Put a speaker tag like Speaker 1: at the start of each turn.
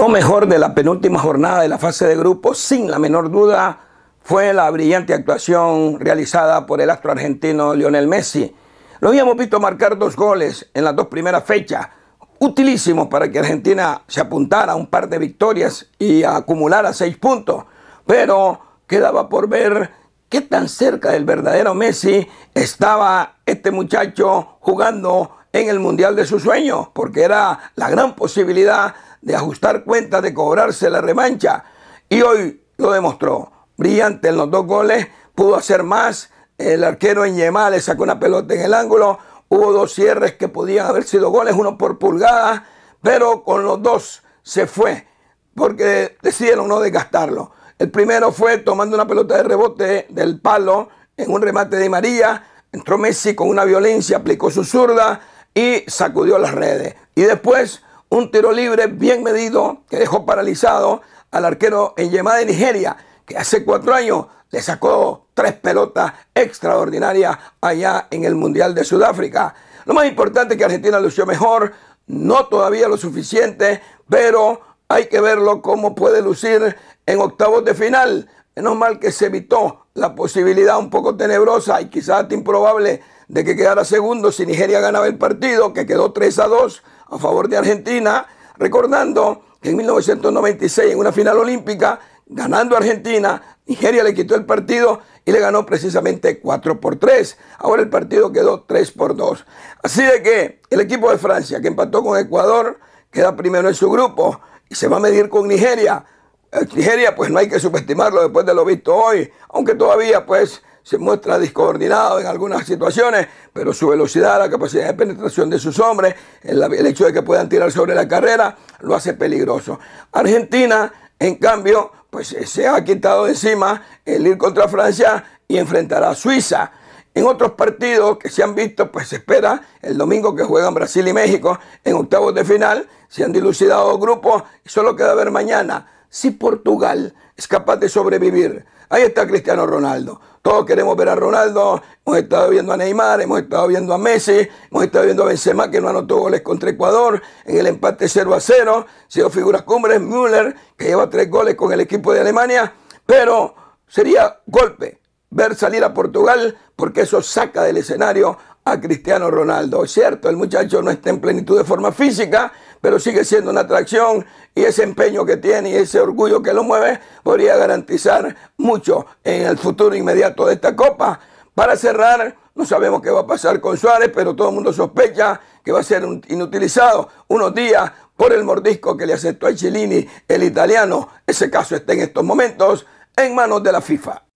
Speaker 1: Lo mejor de la penúltima jornada de la fase de grupo sin la menor duda, fue la brillante actuación realizada por el astro argentino Lionel Messi. Lo habíamos visto marcar dos goles en las dos primeras fechas, utilísimos para que Argentina se apuntara a un par de victorias y acumulara seis puntos. Pero quedaba por ver qué tan cerca del verdadero Messi estaba este muchacho jugando en el mundial de sus sueños, porque era la gran posibilidad de ajustar cuentas, de cobrarse la remancha... Y hoy lo demostró. Brillante en los dos goles, pudo hacer más. El arquero en le sacó una pelota en el ángulo. Hubo dos cierres que podían haber sido goles, uno por pulgada, pero con los dos se fue, porque decidieron no desgastarlo. El primero fue tomando una pelota de rebote del palo en un remate de María. Entró Messi con una violencia, aplicó su zurda, y sacudió las redes. Y después un tiro libre bien medido que dejó paralizado al arquero en Yemá de Nigeria, que hace cuatro años le sacó tres pelotas extraordinarias allá en el Mundial de Sudáfrica. Lo más importante es que Argentina lució mejor, no todavía lo suficiente, pero hay que verlo cómo puede lucir en octavos de final. Menos mal que se evitó la posibilidad un poco tenebrosa y quizás improbable de que quedara segundo si Nigeria ganaba el partido, que quedó 3 a 2 a favor de Argentina, recordando que en 1996, en una final olímpica, ganando Argentina, Nigeria le quitó el partido y le ganó precisamente 4 por 3. Ahora el partido quedó 3 por 2. Así de que el equipo de Francia, que empató con Ecuador, queda primero en su grupo y se va a medir con Nigeria. Eh, Nigeria, pues no hay que subestimarlo después de lo visto hoy, aunque todavía, pues, se muestra discoordinado en algunas situaciones, pero su velocidad, la capacidad de penetración de sus hombres, el, el hecho de que puedan tirar sobre la carrera, lo hace peligroso. Argentina, en cambio, pues eh, se ha quitado encima el ir contra Francia y enfrentará a Suiza. En otros partidos que se han visto, pues se espera el domingo que juegan Brasil y México en octavos de final, se han dilucidado grupos y solo queda ver mañana si Portugal es capaz de sobrevivir. Ahí está Cristiano Ronaldo. Todos queremos ver a Ronaldo. Hemos estado viendo a Neymar, hemos estado viendo a Messi, hemos estado viendo a Benzema que no anotó goles contra Ecuador en el empate 0 a 0. Se dio figuras cumbres, Müller que lleva tres goles con el equipo de Alemania. Pero sería golpe ver salir a Portugal porque eso saca del escenario a Cristiano Ronaldo. Es cierto, el muchacho no está en plenitud de forma física, pero sigue siendo una atracción y ese empeño que tiene y ese orgullo que lo mueve podría garantizar mucho en el futuro inmediato de esta Copa. Para cerrar, no sabemos qué va a pasar con Suárez, pero todo el mundo sospecha que va a ser inutilizado unos días por el mordisco que le aceptó a Cellini, el italiano. Ese caso está en estos momentos en manos de la FIFA.